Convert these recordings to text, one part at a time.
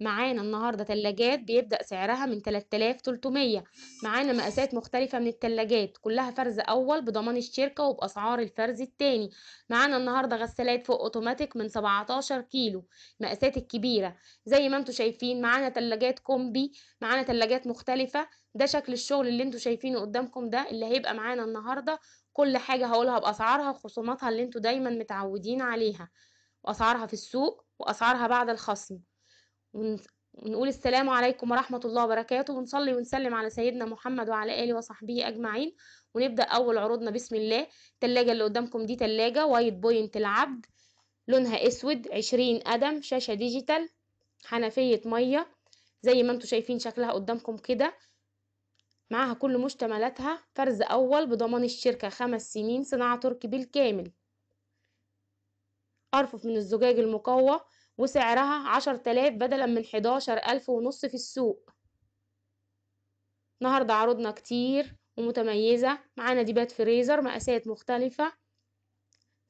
معانا النهارده تلاجات بيبدأ سعرها من 3300 معانا مقاسات مختلفة من التلاجات كلها فرز أول بضمان الشركة وبأسعار الفرز التاني معانا النهارده غسالات فوق أوتوماتيك من 17 كيلو مقاسات الكبيرة زي ما انتوا شايفين معانا تلاجات كومبي معانا تلاجات مختلفة ده شكل الشغل اللي انتوا شايفينه قدامكم ده اللي هيبقى معانا النهارده كل حاجة هقولها بأسعارها وخصوماتها اللي انتوا دايما متعودين عليها وأسعارها في السوق وأسعارها بعد الخصم ونقول السلام عليكم ورحمة الله وبركاته ونصلي ونسلم على سيدنا محمد وعلى آله وصحبه أجمعين ونبدأ أول عروضنا بسم الله التلاجة اللي قدامكم دي تلاجة وايت بوينت العبد لونها أسود عشرين قدم شاشة ديجيتال حنفية مية زي ما انتوا شايفين شكلها قدامكم كده معاها كل مشتملاتها فرز أول بضمان الشركة خمس سنين صناعة تركي بالكامل أرفف من الزجاج المقوى وسعرها عشر تلاف بدلا من حداشر ألف ونص في السوق النهاردة عروضنا كتير ومتميزة معانا ديبات فريزر مقاسات مختلفة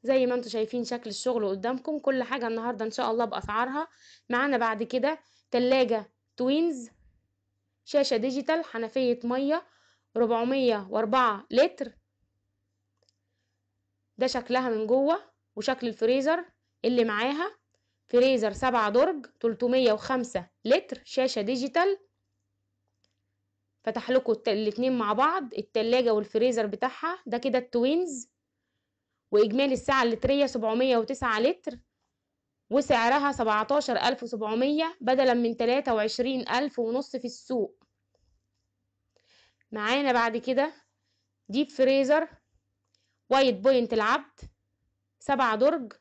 زي ما انتوا شايفين شكل الشغل قدامكم كل حاجة النهاردة ان شاء الله بأسعارها معانا بعد كده تلاجة توينز شاشة ديجيتال حنفية مية ربعمية واربعة لتر ده شكلها من جوه وشكل الفريزر اللي معاها فريزر سبعة درج تلتمية وخمسة لتر شاشة ديجيتال فتح لكم الاتنين مع بعض التلاجة والفريزر بتاعها ده كده التوينز وإجمالي الساعة اللترية سبعمية وتسعة لتر وسعرها سبعتاشر ألف وسبعمية بدلا من تلاتة وعشرين ألف ونص في السوق معانا بعد كده ديب فريزر وايت بوينت العبد سبعة درج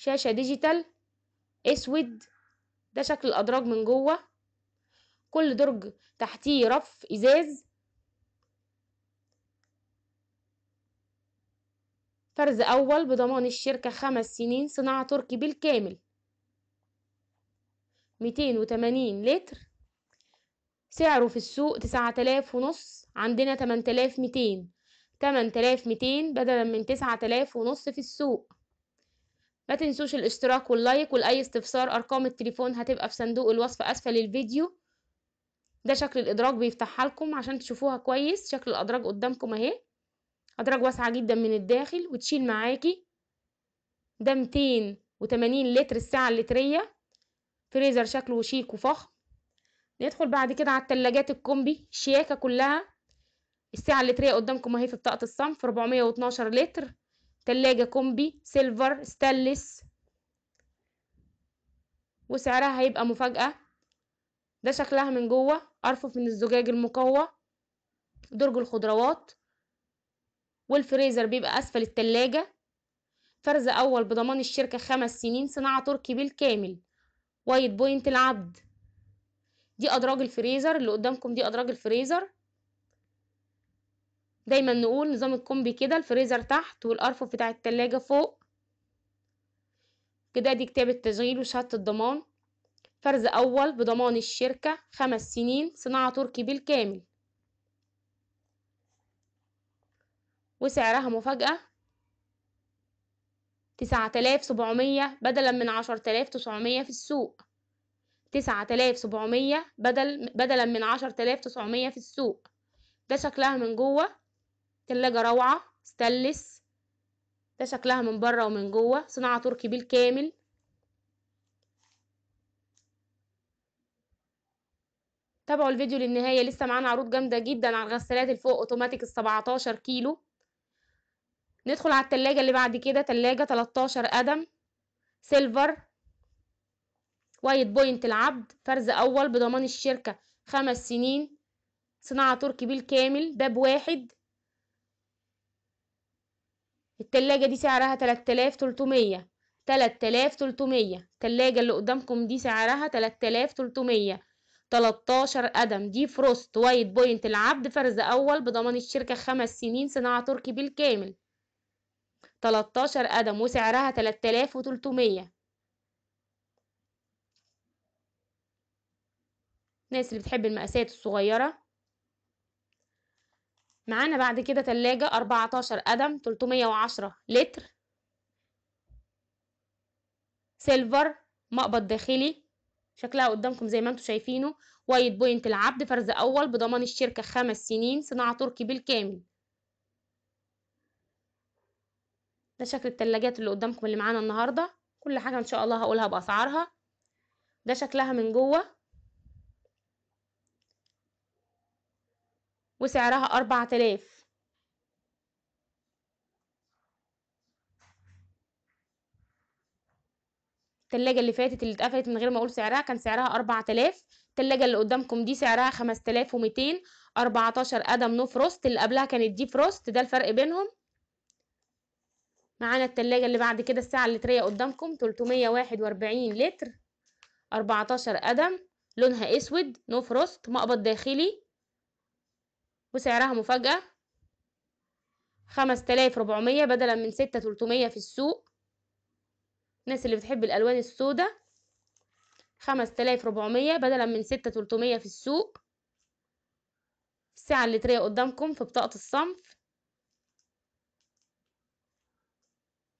شاشة ديجيتال اسود ده شكل الادراج من جوه كل درج تحتيه رف ازاز فرز اول بضمان الشركة خمس سنين صناعة تركي بالكامل ميتين وتمانين لتر سعره في السوق تسعة تلاف ونص عندنا تمن تلاف ميتين تمن تلاف ميتين بدلا من تسعة تلاف ونص في السوق ما تنسوش الاشتراك واللايك ولاي استفسار ارقام التليفون هتبقى في صندوق الوصف اسفل الفيديو ده شكل الادراج بيفتحها لكم عشان تشوفوها كويس شكل الادراج قدامكم اهي ادراج واسعه جدا من الداخل وتشيل معاكي ده 280 لتر الساعه اللتريه فريزر شكله شيك وفخم ندخل بعد كده على التلاجات الكومبي الشياكه كلها الساعه اللتريه قدامكم اهي في بطاقه الصنف 412 لتر تلاجة كومبي سيلفر ستانلس وسعرها هيبقى مفاجأة ده شكلها من جوه أرفف من الزجاج المقوى درج الخضروات والفريزر بيبقى أسفل التلاجة فرز أول بضمان الشركة خمس سنين صناعة تركي بالكامل وايت بوينت العبد دي أدراج الفريزر اللي قدامكم دي أدراج الفريزر دايما نقول نظام الكومبي كده الفريزر تحت والأرفف بتاع التلاجة فوق كده دي كتاب التشغيل وشهادة الضمان فرز أول بضمان الشركة خمس سنين صناعة تركي بالكامل وسعرها مفاجأة تسعة تلاف سبعمية بدلا من عشر تلاف تسعمية في السوق تسعة تلاف سبعمية بدل بدلا من عشر تلاف تسعمية في السوق ده شكلها من جوه تلاجة روعة ستانلس ده شكلها من بره ومن جوه صناعة تركي بالكامل تابعوا الفيديو للنهاية لسه معانا عروض جامدة جدا على الغسالات الفوق اوتوماتيك السبعتاشر كيلو ندخل على التلاجة اللي بعد كده تلاجة تلاتاشر قدم سيلفر وايت بوينت العبد فرز اول بضمان الشركة خمس سنين صناعة تركي بالكامل باب واحد التلاجة دي سعرها 3300 3300 التلاجة اللي قدامكم دي سعرها 3300 13 قدم دي فروست وايت بوينت العبد فرز أول بضمان الشركة خمس سنين صناعة تركي بالكامل 13 قدم وسعرها 3300 الناس اللي بتحب المقاسات الصغيرة معانا بعد كده تلاجة أربعتاشر قدم تلتمية وعشرة لتر سيلفر مقبض داخلي شكلها قدامكم زي ما انتم شايفينه وايت بوينت العبد فرز أول بضمان الشركة خمس سنين صناعة تركي بالكامل ده شكل التلاجات اللي قدامكم اللي معانا النهاردة كل حاجة ان شاء الله هقولها بأسعارها ده شكلها من جوه وسعرها أربعة آلاف التلاجة اللي فاتت اللي اتقفلت من غير ما أقول سعرها كان سعرها أربعة آلاف التلاجة اللي قدامكم دي سعرها خمسة آلاف وميتين أربعتاشر أدم نو فروست اللي قبلها كانت دي فروست ده الفرق بينهم معانا التلاجة اللي بعد كده الساعة اللترية قدامكم تلتمية واحد وأربعين لتر أربعتاشر قدم لونها اسود نو فروست مقبض داخلي وسعرها مفاجأة خمس تلاف ربعمية بدلا من ستة تلتمية في السوق الناس اللي بتحب الألوان السوداء خمس تلاف ربعمية بدلا من ستة تلتمية في السوق الساعة اللترية قدامكم في بطاقة الصنف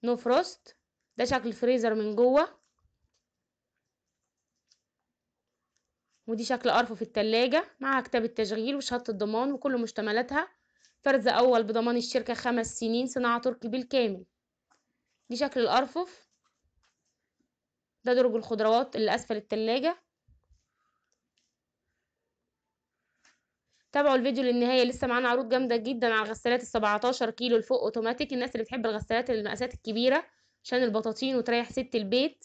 نو فروست ده شكل فريزر من جوه ودي شكل أرفف التلاجة معها كتاب التشغيل وشهادة الضمان وكل مشتملاتها فرز أول بضمان الشركة خمس سنين صناعة تركي بالكامل دي شكل الأرفف ده درج الخضروات اللي أسفل التلاجة تابعوا الفيديو للنهايه لسه معانا عروض جامده جدا على الغسالات السبعتاشر كيلو لفوق اوتوماتيك الناس اللي بتحب الغسالات المقاسات الكبيره عشان البطاطين وتريح ست البيت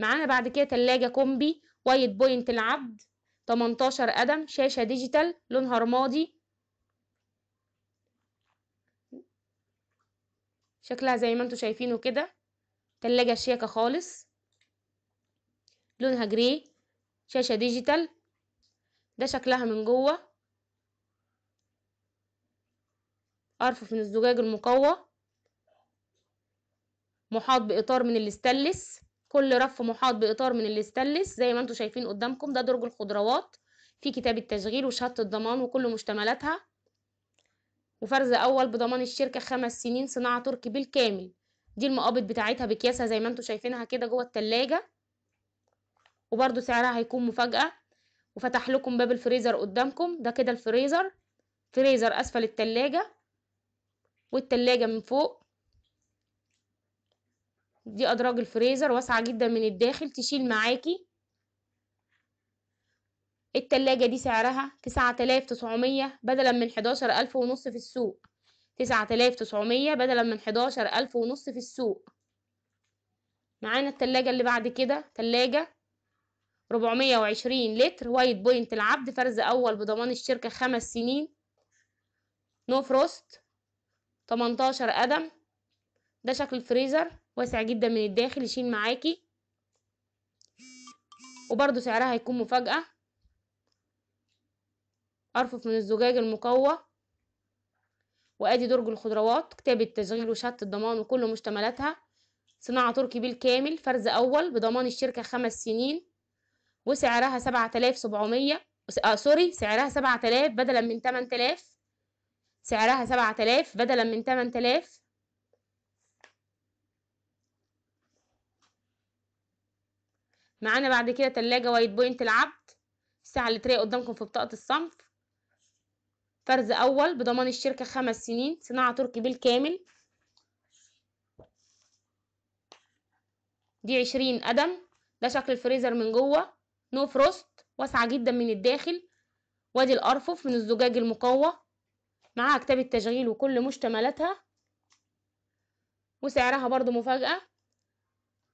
معانا بعد كده تلاجة كومبي وايت بوينت العبد 18 قدم شاشة ديجيتال لونها رمادي شكلها زي ما انتوا شايفينه كده تلاجة شياكة خالص لونها جري شاشة ديجيتال ده شكلها من جوه أرفف من الزجاج المقوى محاط بإطار من الاستانلس كل رف محاط باطار من الاستانلس زي ما انتم شايفين قدامكم ده درج الخضروات في كتاب التشغيل وشهاده الضمان وكل مشتملاتها وفرز اول بضمان الشركه خمس سنين صناعه تركي بالكامل دي المقابض بتاعتها باكياسها زي ما انتم شايفينها كده جوه التلاجة وبرده سعرها هيكون مفاجاه وفتح لكم باب الفريزر قدامكم ده كده الفريزر فريزر اسفل التلاجة والتلاجة من فوق دي أدراج الفريزر واسعة جدا من الداخل تشيل معاكي التلاجة دي سعرها تسعة تلاف تسعمية بدلا من حداشر ألف ونص في السوق تسعة تلاف تسعمية بدلا من حداشر ألف ونص في السوق معانا التلاجة اللي بعد كده تلاجة ربعمية وعشرين لتر وايت بوينت العبد فرز أول بضمان الشركة خمس سنين نو فروست تمنتاشر قدم ده شكل الفريزر واسع جدا من الداخل يشيل معاكي وبرده سعرها هيكون مفاجأة أرفف من الزجاج المقوى وأدي درج الخضروات كتاب التشغيل وشهادة الضمان وكل مشتملاتها صناعة تركي بالكامل فرز أول بضمان الشركة خمس سنين وسعرها سبعة تلاف سبعمية آه سوري سعرها سبعة تلاف بدلا من تمن تلاف سعرها سبعة تلاف بدلا من تمن تلاف معانا بعد كده تلاجة وايت بوينت العبد الساعة اللي تلاقي قدامكم في بطاقة الصنف فرز أول بضمان الشركة خمس سنين صناعة تركي بالكامل دي عشرين قدم ده شكل الفريزر من جوه نو فروست واسعة جدا من الداخل وادي الأرفف من الزجاج المقوى معاها كتاب التشغيل وكل مشتملاتها وسعرها برضو مفاجأة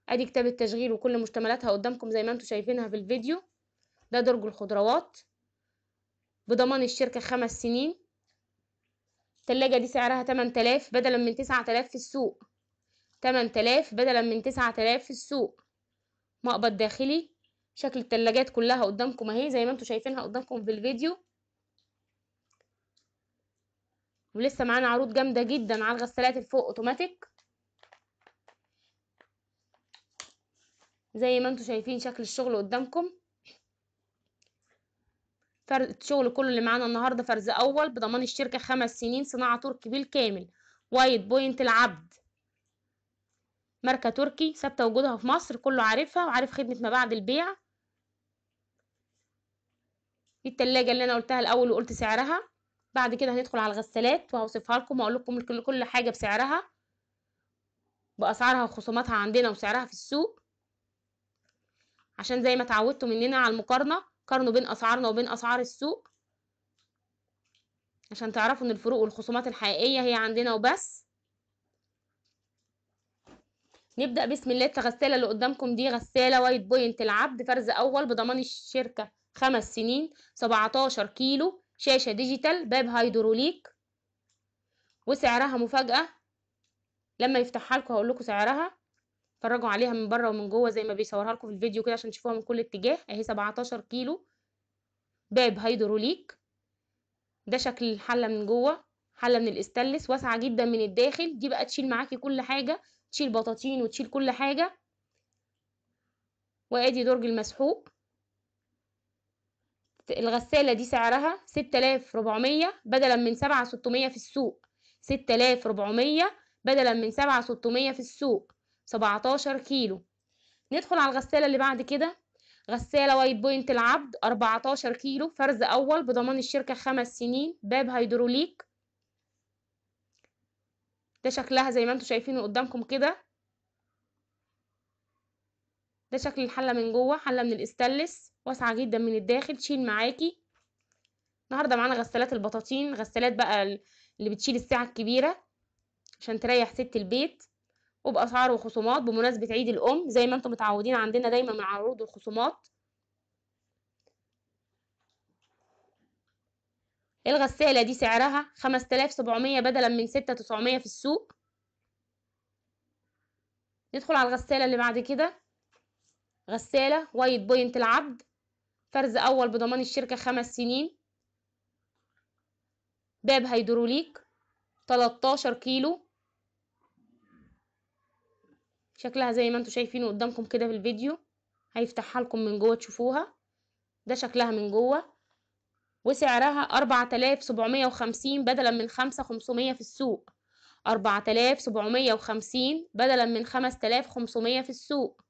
ادي كتاب التشغيل وكل مشتملاتها قدامكم زي ما انتم شايفينها في الفيديو ده درج الخضروات بضمان الشركة خمس سنين التلاجة دي سعرها 8000 بدلا من 9000 في السوق 8000 بدلا من 9000 في السوق مقبض داخلي شكل التلاجات كلها قدامكم اهي زي ما انتم شايفينها قدامكم في الفيديو ولسه معانا عروض جامده جدا على الغسالات الفوق اوتوماتيك زي ما انتم شايفين شكل الشغل قدامكم فرد الشغل كله اللي معانا النهارده فرز اول بضمان الشركه خمس سنين صناعه تركي بالكامل وايد بوينت العبد ماركه تركي ثابته وجودها في مصر كله عارفها وعارف خدمه ما بعد البيع دي التلاجة اللي انا قلتها الاول وقلت سعرها بعد كده هندخل على الغسالات وهوصفها لكم واقول لكم كل حاجه بسعرها باسعارها وخصوماتها عندنا وسعرها في السوق عشان زي ما اتعودتوا مننا على المقارنه قارنوا بين اسعارنا وبين اسعار السوق عشان تعرفوا ان الفروق والخصومات الحقيقيه هي عندنا وبس نبدا بسم الله الغساله اللي قدامكم دي غساله وايت بوينت العبد فرز اول بضمان الشركه خمس سنين 17 كيلو شاشه ديجيتال باب هيدروليك وسعرها مفاجاه لما يفتحها لكم هقول لكم سعرها اتفرجوا عليها من بره ومن جوه زي ما بيصورها لكم في الفيديو كده عشان تشوفوها من كل اتجاه اهي 17 كيلو باب هيدروليك ده شكل الحله من جوه حله من الاستانلس واسعه جدا من الداخل دي بقى تشيل معاكي كل حاجه تشيل بطاطين وتشيل كل حاجه وادي درج المسحوق الغسالة دي سعرها 6400 بدلا من سبعة في السوق 6400 بدلا من سبعة في السوق 17 كيلو ندخل على الغسالة اللي بعد كده غسالة وايت بوينت العبد 14 كيلو فرز أول بضمان الشركة خمس سنين باب هيدروليك ده شكلها زي ما انتم شايفينه قدامكم كده ده شكل الحلة من جوه حلة من الاستلس واسعة جدا من الداخل تشيل معاكي النهاردة معانا غسالات البطاطين غسالات بقى اللي بتشيل الساعة الكبيرة عشان تريح ست البيت وبأسعار وخصومات بمناسبة عيد الأم زي ما انتم متعودين عندنا دايما من عروض وخصومات الغسالة دي سعرها 5700 بدلا من 6900 في السوق ندخل على الغسالة اللي بعد كده غسالة وايت بوينت العبد فرز أول بضمان الشركة خمس سنين باب هيدروليك 13 كيلو شكلها زي ما انتم شايفينه قدامكم كده في الفيديو هيفتحها لكم من جوه تشوفوها ده شكلها من جوه وسعرها أربعة سبعمية وخمسين بدلا من خمسة خمسمية في السوق أربعة سبعمية وخمسين بدلا من خمس خمسمية في السوق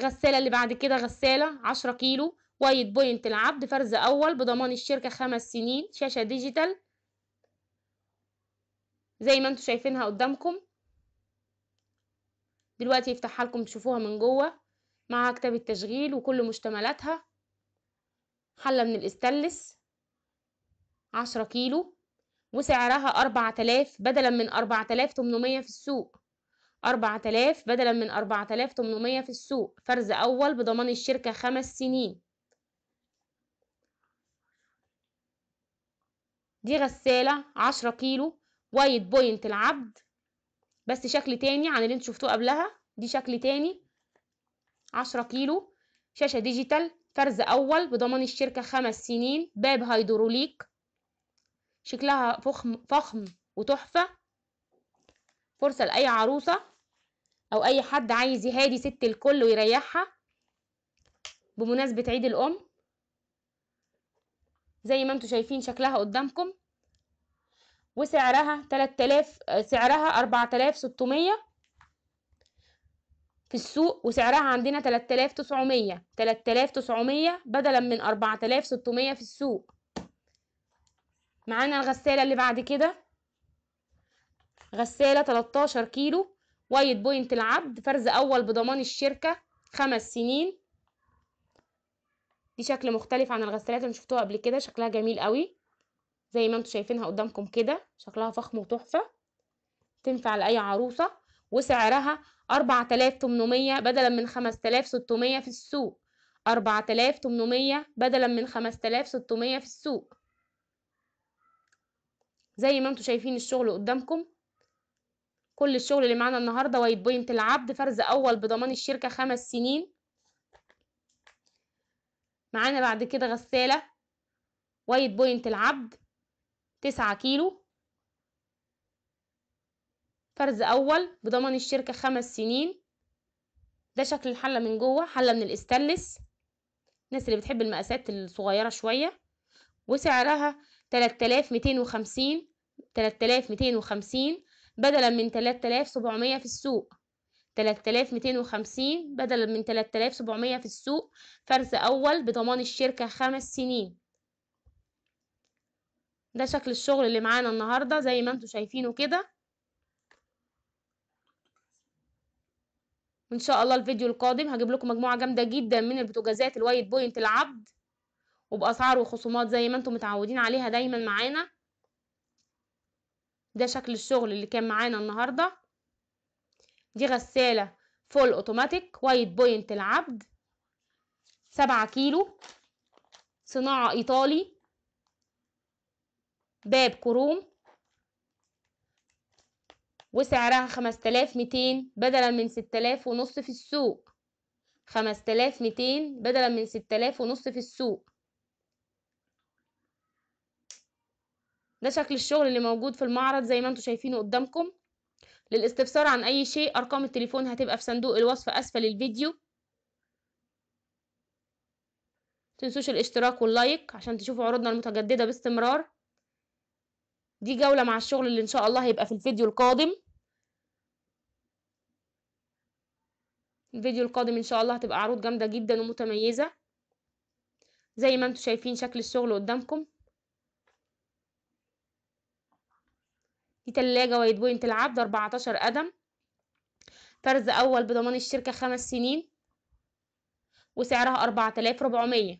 غسالة اللي بعد كده غسالة عشرة كيلو وايت بوينت العبد فرز أول بضمان الشركة خمس سنين شاشة ديجيتال زي ما انتوا شايفينها قدامكم دلوقتي يفتحها لكم تشوفوها من جوه معاها كتاب التشغيل وكل مشتملاتها حلة من الاستانلس عشرة كيلو وسعرها أربعة آلاف بدلا من أربعة آلاف تمنمية في السوق أربعة آلاف بدلا من أربعة آلاف تمنمية في السوق فرز أول بضمان الشركة خمس سنين دي غسالة عشرة كيلو وايت بوينت العبد بس شكل تاني عن اللي انتوا شفتوه قبلها دي شكل تاني عشرة كيلو شاشة ديجيتال فرز أول بضمان الشركة خمس سنين باب هيدروليك شكلها فخم فخم وتحفة فرصة لأي عروسة أو أي حد عايز يهادي ست الكل ويريحها بمناسبة عيد الأم زي ما انتوا شايفين شكلها قدامكم وسعرها 3000 سعرها 4600 في السوق وسعرها عندنا 3900 3900 بدلا من 4600 في السوق معانا الغسالة اللي بعد كده غسالة 13 كيلو وايد بوينت العبد فرز أول بضمان الشركة خمس سنين دي شكل مختلف عن الغسالات اللي شفتوها قبل كده شكلها جميل قوي زي ما انتوا شايفينها قدامكم كده شكلها فخم وتحفه تنفع لاي عروسه وسعرها 4800 بدلا من 5600 في السوق 4800 بدلا من 5600 في السوق زي ما انتوا شايفين الشغل قدامكم كل الشغل اللي معانا النهارده وايت بوينت العبد فرز اول بضمان الشركه خمس سنين معانا بعد كده غساله وايت بوينت العبد تسعة كيلو فرز أول بضمان الشركة خمس سنين ده شكل الحلة من جوه حلة من الاستنلس الناس اللي بتحب المقاسات الصغيرة شوية وسعرها تلات تلاف ميتين وخمسين تلات تلاف ميتين وخمسين بدلا من تلات تلاف سبعمية في السوق تلات تلاف ميتين وخمسين بدلا من تلات تلاف سبعمية في السوق فرز أول بضمان الشركة خمس سنين ده شكل الشغل اللي معانا النهاردة زي ما انتم شايفينه كده وان شاء الله الفيديو القادم هجيب لكم مجموعة جامدة جدا من البوتاجازات الوايت بوينت العبد وبأسعار وخصومات زي ما انتم متعودين عليها دايما معانا ده شكل الشغل اللي كان معانا النهاردة دي غسالة فول اوتوماتيك وايت بوينت العبد سبعة كيلو صناعة ايطالي باب كروم وسعرها خمستلاف ميتين بدلا من ستلاف ونص في السوق خمستلاف ميتين بدلا من ستلاف ونص في السوق ده شكل الشغل اللي موجود في المعرض زي ما انتم شايفينه قدامكم للاستفسار عن اي شيء ارقام التليفون هتبقى في صندوق الوصف اسفل الفيديو متنسوش الاشتراك واللايك عشان تشوفوا عروضنا المتجددة باستمرار دي جولة مع الشغل اللي إن شاء الله هيبقى في الفيديو القادم الفيديو القادم إن شاء الله هتبقى عروض جامدة جدا ومتميزة زي ما انتوا شايفين شكل الشغل قدامكم دي تلاجة وايد بوينت العبد 14 قدم فرز أول بضمان الشركة خمس سنين وسعرها 4400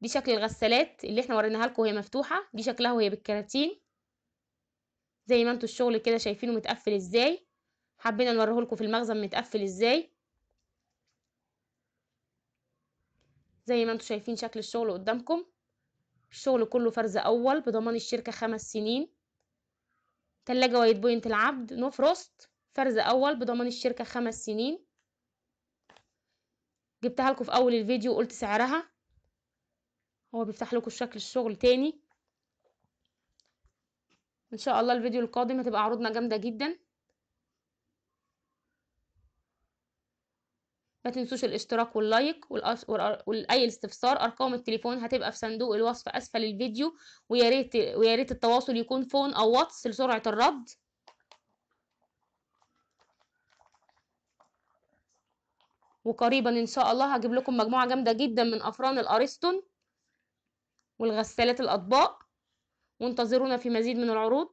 دي شكل الغسالات اللي احنا وريناها لكم وهي مفتوحة دي شكلها وهي بالكراتين زي ما انتوا الشغل كده شايفينه متقفل ازاي حبينا نوريهولكوا في المخزن متقفل ازاي زي ما انتوا شايفين شكل الشغل قدامكم الشغل كله فرز اول بضمان الشركه خمس سنين تلاجة وايت بوينت العبد نو فروست فرز اول بضمان الشركه خمس سنين جبتها لكم في اول الفيديو وقلت سعرها هو بيفتح لكم شكل الشغل تاني ان شاء الله الفيديو القادم هتبقى عروضنا جامده جدا ما تنسوش الاشتراك واللايك واي استفسار ارقام التليفون هتبقى في صندوق الوصف اسفل الفيديو ويا ريت ويا ريت التواصل يكون فون او واتس لسرعه الرد وقريبا ان شاء الله هجيب لكم مجموعه جامده جدا من افران الاريستون والغسالات الاطباق وانتظرونا في مزيد من العروض